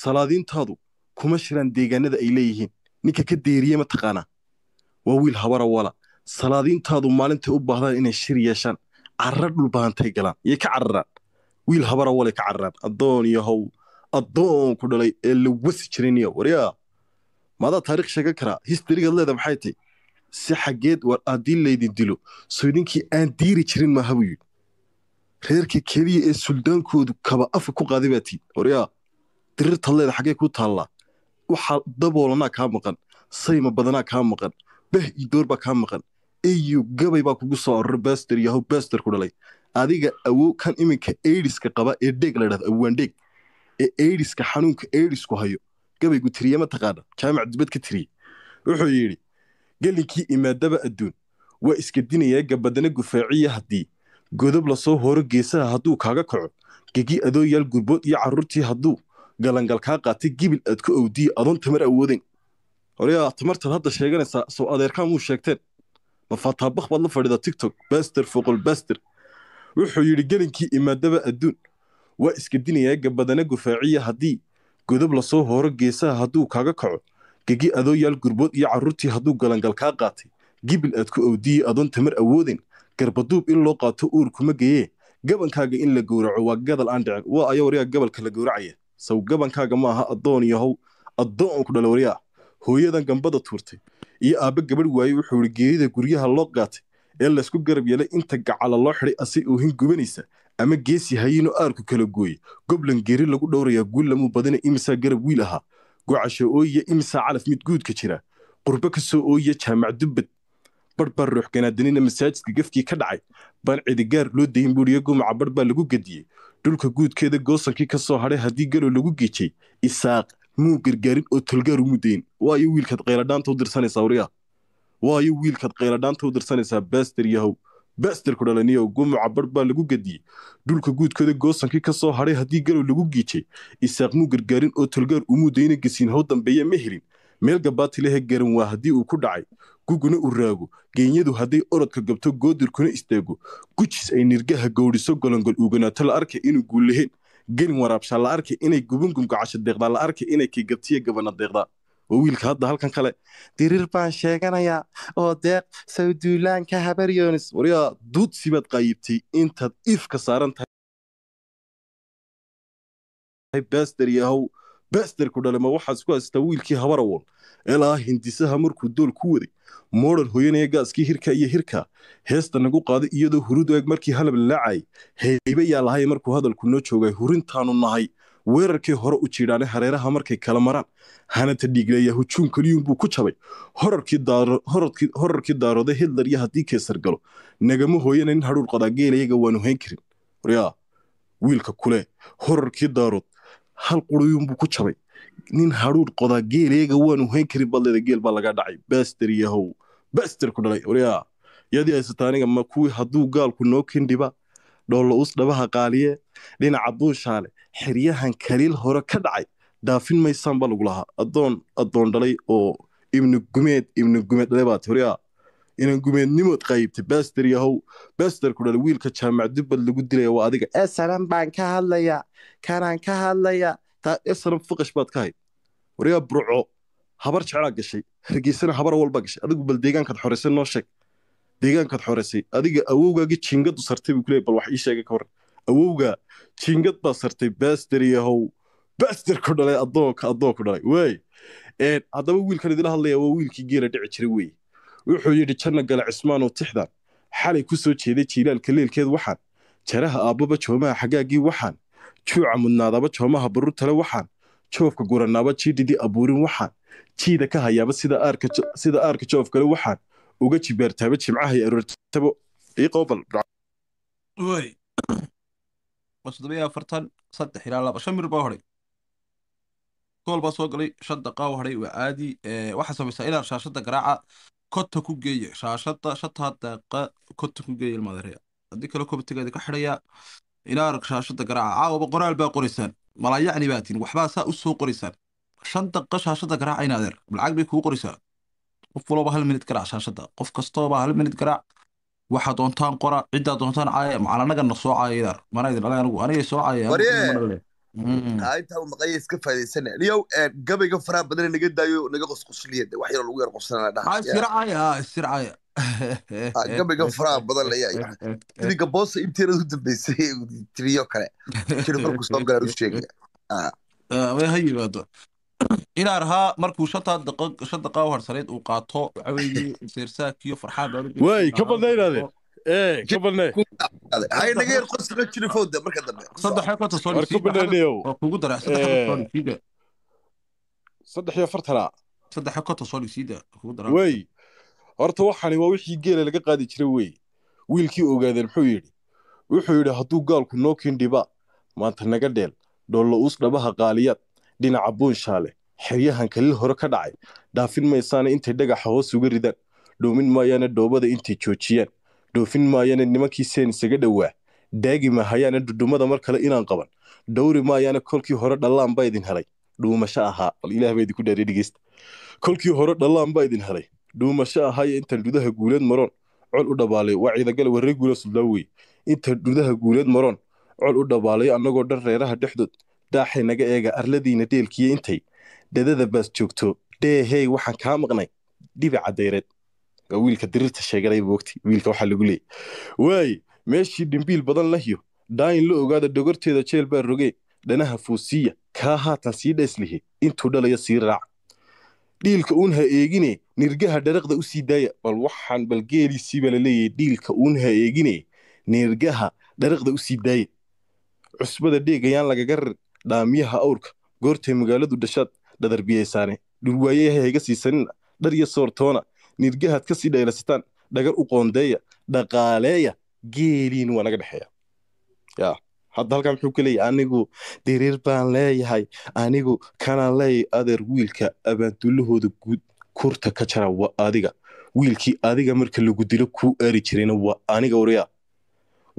salaadiintaadu kuma shiraan deegaanada ay leeyihiin ninka ka deeriye mataqaanaa waa wiil habara wala salaadiintaadu maalintay u baahdaan inay shir yeeshaan carar dhulbaahantay galaan yay ka cararaan wiil habara wale ka cararaan adoon iyo how ku dhalay ee la wasi jiriniyo waryaa maadaa taarikh sheegan karaa historigaad leeda maxay tay si xaggeed war haddii laydin dilo soo aan diiri jirin maaha buu yidhi reerka keliya ee suldaankoodu kaba afka ku qaadi baatiin waryaa dirirtaleeda xagee ku taallaa waxaa daboolanaa kaa maqan sayma badanaa kaa maqan bah iyo doorbaa kaa maqan eyu gabay baa kugu soo orora baster yahow baster ku dhalay adiga awow kan iminka eydiska qaba ee dheeg la dhahdo awaandheeg ee eydiska xanuunka eydisku hayo gabaygu tiriye mataqaana jaamac dibad ka tiriye wuxuu yidhi gelinkii imaadaba adduun waa iska dinayaa gabadana gufaaciya haddii godob lasoo horo geesaha hadduu kaaga kaco gegi adooyaal gurbood iyo caruurtii hadduu galangal kaa qaatay gibil aad ku owdiye adoon tamar awooden horyaa tamartaad hadda sheeganaysaa soo adeerkaa muu sheegteen ma fataabakh baad la fadhidaa tictok baster foqol baster wuxuu yidhi gelinkii imaadaba adduun waa iska dinayaa gabadana gufaaciya haddii godob lasoo hooro geesaha hadduu kaaga kaco gegi adooyaal gurbood iyo carruurtii hadduu galangal kaa qaatay gibil aad ku owdiye adoon tamar awooden garbaduub in loo qaato uur kuma geyee gabankaaga in la gowraco waa gadal aan dhicin waa aya waryaa gabalka la gowracaya sawgabankaaga maaha addoon yahow addoon ku dhalawari hooyadan gambada tuurtay iyo aabbe gabadh waaye wuxuu yihi geerida guryaha loo qaatay ee laysku garab yeelay inta gacala loo xidhay ase oohin gubanaysa ama geesi hayinoo aarku kala gooye goblan geeri lagu dhowrayaa guullamuu badina imisaa garab wiil ahaa gocasho ooyiya imisaa calaf mid guudka jira qurbo ka soo ooyiya jaamac dubbad barbaa ruuxganaadinina masaajidka gafkii ka dhacay baan cidigaar loo dayin buuriyo gumaca bar baa lagu gadiyey dhulka guudkeeda goosankii ka soo hadhay haddii galow lagu gijay isaaq muu gargaarin oo tolgaar umu dayn waayo wiilkaad qayladhaanta u dirsanaysaa waryaa waayo wiilkaad qayladhaanta u dirsanaysaa baster yahow basterku dhalaniyow gumuca barh baa lagu gadiyey dhulka guudkooda goosankii ka soo hadhay haddii galow lagu giijay isaaq muu gargaarin oo tolgaar umuu dayna gesiin how dambeeya ma helin meel gabaatile ha garan waa haddii uu ku dhacay guguna u raago geenyadu hadday orodka gabto goodirkuna istaago gujis ay nirgaha gowdhiso golongol uuganaato la arkay inuu guullaheen gelin waraabshaa la arkay inay gubungumka deeqdaa la arkay inay keegabtiya gabana deeqdaa oo wiilka hadda halkan kale dirir baan sheeganayaa oo deeq sawduulaanka habaryonis waryaa duudsi baad qaayibtay intaad ifka saaran tahay baasdariyahow basterku dhalema waxaa isku haysata wiilkii habarawol ee lahaa hindisaha markuu dool ku waday moodhan hoyanaya gaaskii hirka iyo hirka heesta nagu qaaday iyadoo hurudu eg markii halab lalaacay heybe yaa lahay markuu hadalku noo joogay hurintaanu nahay weerarkii hore u jiidhaane hareeraha markay kala maraan hanata dhiigleeya hujuum keliyuunbuu ku jabay horarkii daaroode hitler iyo haddii keesar galo nagama hooyana nin qadaa qadaageelayaga waanu hayn karin wiilka kule horarkii daarood hal buu ku jabay nin haruur qodaa geeleega waanu hayn karin badleeda geel baa laga dhacay baster yahow baster ku dhalay waryaa yadii haysata aniga ma kuwii hadduu gaalku noo kendhiba dhoollo us dhabaha qaaliye dhinaca buunshaale xiryahan kaliil hore ka dhacay daafin maysaan baa lagu lahaa adoon addoon dhalay oo ibni gumeed ibnu gumeed dhalay baa ti waryaa inaan gumeednimood qaybtay baster yahow baster ku dhal wiilka jaamac dubbad lagu dilaya waa adiga esaran eh, baan ka hadlayaa kanaan ka hadlayaa taa esaran eh, fuqash baad ka hayd waryaa burco habar jeclaa gashay hargeysana habar walba gashay adigu bal deegaankaad xoreysay noo sheeg deegaankaad xoreysay adiga awowgaagi jiingadu sartay buu kuleeya bal wax ii sheega ka hor awowga jiingad baa sartay baster yahow baster ku dhalay adoonka adoon ku dhalay waay haddaba wiilkan idila hadlaya waa wiilkii geela dhici jiray weeye wuxuu yidhi janna gala cismaan oo tixdan xalay ku soo jeeday jiilaalka leelkeed waxaan jaraha aabbaba joomaha xagaagii waxaan juuca mudnaadaba joomaha barurtale waxaan joofka guranaaba jiidhidii abuurin waxaan jiida ka hayaaba sida aarka joofkale waxaan uga jibaartaaba jimcaha iyo aroortabo iqobalmir gool baa soo galay shan daqaa u waa aadi waxaa samaysaa ilaar shaashada garaaca kota ku geeya shaashada shataa daaqa kota ku geeya ilmaadareya haddii kale kobtigeeda ka xidhaya ina arag shaashada garaaca caawaba qoraal baa qoraysaan malayacni baa tin waxbaa saa u soo qoraysaan shan daqa shaashada garaaca in adeer lacag bay kuu qoraysaa qof walooba hal minid garaac shaashada qof kastooba hal minid garaac waxaa doontaan qora ciddaa doontaan caaya macalanaga soo caaya idaar mana anigay soo caaya intaa maqaya iska faaidaysana niyow gabayga faraha badan naga daayo naga qosqosliya wax yaroo lagu yar qosanaadhagabayga faraha badan layaaidiga boosa inteerad u dambeysay tiriyo kale jiro markuu soo galaan u sheegaya ha yimaado inaar haa markuu shan daqaa u uu qaato waxaweye seersaakiyo farxaan way ka badnaynaade haydhageer qosla jirifowda marka wey horta waxani waa wixii geela laga qaadi jira wey wiilkii ogaadeen muxuu yidhi wuxuu yidhi hadduu gaalku nookin kindhiba maanta naga dheel dhoollo uus dhabaha qaaliyad dhinaca buunshaale xeryahan kalil hore ka dhacay dhaafin maysaana intay dhagaxa hoos uga ridaan dhoomin maayaana dhoobada intay joojiyaan dhoofin maayana seen isaga dhowaa daagi mahayaana dudhummada mar kale inaan qaban dhowri maayaana kolkii hore dhallaan baa idin helay dhuumasho ahaa ilahbadikudhaadhegeysta kolkii hore dhallaan baa idin helay dhuumasho ahaayo intaan dudaha guuleed maroon col u dhabaalay waa ciidagala warre guula suldaawoy intaan dhudaha guuleed maroon col u dhabaalayo annagoo dhan reeraha dhexdood daaxay naga eega arladiina dheelkiiyo intay dadada baas joogto dheehey waxaan kaa maqnay dhibi cadeyreed wiilka dirirta sheeganaya moogti wiilka waxaa lagu leeyay waaye meeshii dhimbiil badan lahyo dhaayin la ogaada dhogorteeda jeel baa rogee dhanaha fuusiya kaa haatan sii dhayslihi intuu dhalayo sii raac dhiilka uun ha eegine nirgaha dharaqda u sii daaya bal waxaan bal geeliisiibaa la leeyahay dhiilka uun ha eegine nirgaha dharaqda u sii daaya cusbada dheegayaan lagaga rir dhaamiyaha awrka goortay magaaladu dhashaad dhadarbiyaysaane dhurwaayaha ha iga siisanina dhar iyo soortoona nirgahaad kasii dheeraysataan dhagar u qoondeeya dhaqaaleeya geeliin waa naga dhexeeya ya hadda halkan muxuu ka leeyahay anigu diriir baan leeyahay anigu kanaan leeyahay adeer wiilka abaandullahooda guud kurta ka jara waa adiga wiilkii adiga marka lagu dilo ku ari jirayna waa aniga waryaa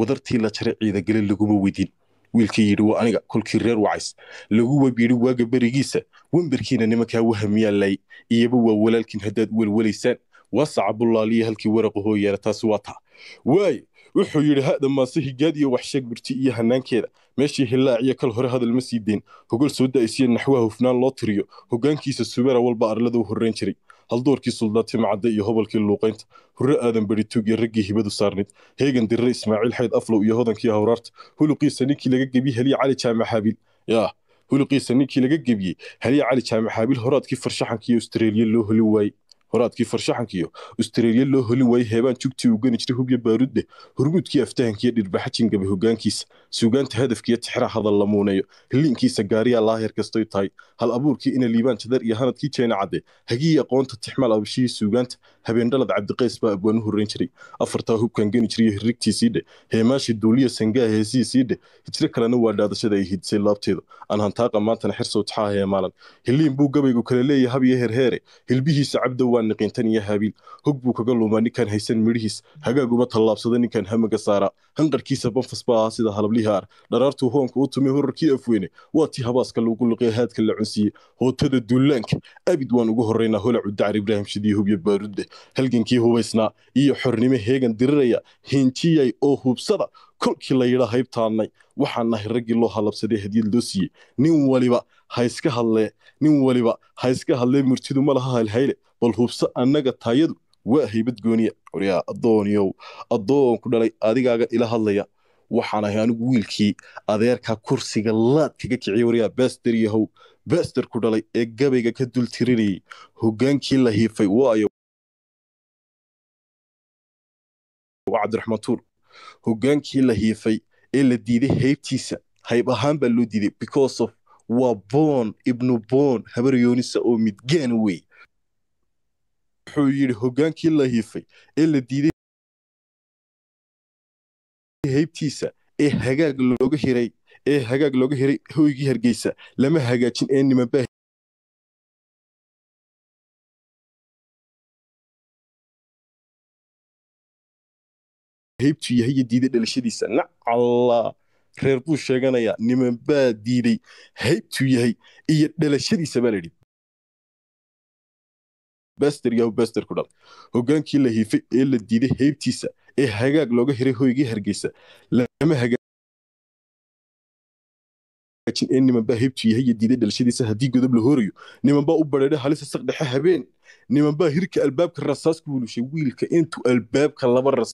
wadartii la jaray ciidagale laguma weydiin wiilkii yidhi waa aniga kolkii reer wacays lagu web yidhi waaga berigiisa wembarkiina nimankaa wahamiyaa lay iyaba waa walaalkiin haddaad welwelaysaan waa sacabullaaliya halkii waraqa hoo yeela taasi waa taa waaye wuxuu yidhi hada maase higaad iyo waxsheeg birti iyo hanaankeeda meeshii iyo kal hore hadal ma sii deyn hogol soo da da'isiyo naxwaha hufnaan loo tiriyo hoggaankiisa subera walba arladu horrayn jiray haldoorkii suldaati macadde iyo hobalkii luuqaynta hurre aadan beri tuug iyo raggii hibadu saarnayd heegan dirre ismaaciil xayd aflow iyo hodankii hawraarta huluqiisa ninkii laga gebiyey heliya cali jaamac haabiil yaa huluqiisa ninkii laga gebiyey heliya cali jaamac haabiil horaadkii farshaxankii austareeliya loo heli waayey horaadkii farshaxankiyo astareeliya loo holin waayey heebaan jugtii uu gani jiray hubya baaruddeh hurguudkii aftahankiyo dhirbaxajingaba hogaankiisa suugaanta hadafkiiyo tixra hadal la muuneeyo hiliinkiisa gaariyaa laaheer kastoy tahay hal abuurkii ina liibaan jadar iyo hanadkii jeena cadde hagiiyo aqoonta tixmal abashihii suugaanta habeendhalad cabdiqays baa abwaan u horreyn jiray afartaa hubkan geni jiriyo hirrigtii sii dhe heemaashii duuliya sangaa heesihii sii dhe hijro kalena waa dhaadashada ay hidisay laabteedu anhantaaqa maantana xirsow taxaa heemaalan hiliin buu gabaygu kale leeyahay hab iyo herheere hilbihiisa cabdowa waa niqintan iyo haabiil hog buu kaga lumaa ninkaan haysan midhihiis uma tallaabsada ninkaan hamaga saara hanqarkiisa banfas baa ahaa sida halablihaar dharaartuu hoonka u tumay horarkii afweyne waa tii habaaska loogu liqay haadka la cunsiiyey hootada duulaanka abid waan ugu horeynaa holacu dacar ibraahim shidiye hubyo baarudde halgankii hubaysnaa iyo xornimo heegan diriraya hinjiyay oo hubsada kolkii la yidha haybtaannay waxaan nahay raggii loo halabsaday hadiyad loo siiyey nin waliba hayska hadlee nin waliba ha iska hadlee murtidu ma laha halhayle bal hubsa annaga taayadu waa haybad gooniya oryaa addoonyow addoonku dhalay adigaaga ila hadlaya waxaanahay anigu wiilkii adeerkaa kursiga laad kaga kiciyay waryaa baaster yahow baaster ku dhalay ee gabayga ka dul tirinayay hoggaankii la hiifay waayo cabdiraxmaan tuur hogaankii la hiifay ee la diiday heybtiisa hayb ahaan baa loo diiday because of waa boon ibnu boon habaryoonisa oo midgaana wey wuxuu yidhi hogaankii la hiifay ee la diiday heybtiisa ee hagaag looga hiray ee hagaag looga hiray hoygii hargeysa lama hagaajin ee nimanbaa qaybtuu yahay iyo diiday dhalashadiisa nacalla reer buu sheeganayaa niman baa diiday haybtuu yahay iyo dhalashadiisa baa layidhi dhal hogaankii la hiifay ee la diiday haybtiisa ee hagaag looga hiray hoygii hargeysa lama hagaajin ee nimanbaa haybtuu yahay iyo diiday dhalashadiisa haddii godob la horayo niman baa u badheedhay halisa saq dhexe habeen niman baa hirka albaabka rasaasku wulushay wiilka intuu albaabka laba ras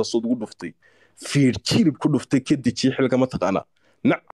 saasuud ugu dhuftay fiir jilib ku dhuftay ka dejiye xilka mataqaanaa nac